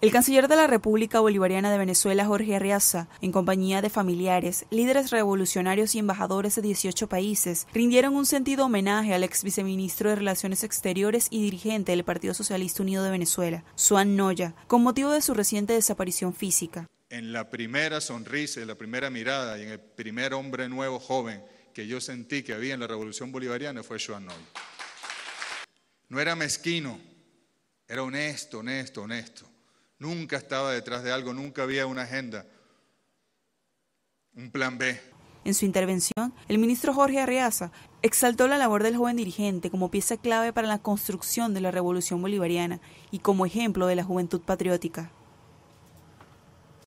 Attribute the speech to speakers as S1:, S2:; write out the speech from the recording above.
S1: El canciller de la República Bolivariana de Venezuela, Jorge Arriaza, en compañía de familiares, líderes revolucionarios y embajadores de 18 países, rindieron un sentido homenaje al ex viceministro de Relaciones Exteriores y dirigente del Partido Socialista Unido de Venezuela, Juan Noya, con motivo de su reciente desaparición física.
S2: En la primera sonrisa, en la primera mirada y en el primer hombre nuevo joven que yo sentí que había en la Revolución Bolivariana fue Juan Noya. No era mezquino, era honesto, honesto, honesto Nunca estaba detrás de algo, nunca había una agenda, un plan
S1: B. En su intervención, el ministro Jorge Arriaza exaltó la labor del joven dirigente como pieza clave para la construcción de la revolución bolivariana y como ejemplo de la juventud patriótica.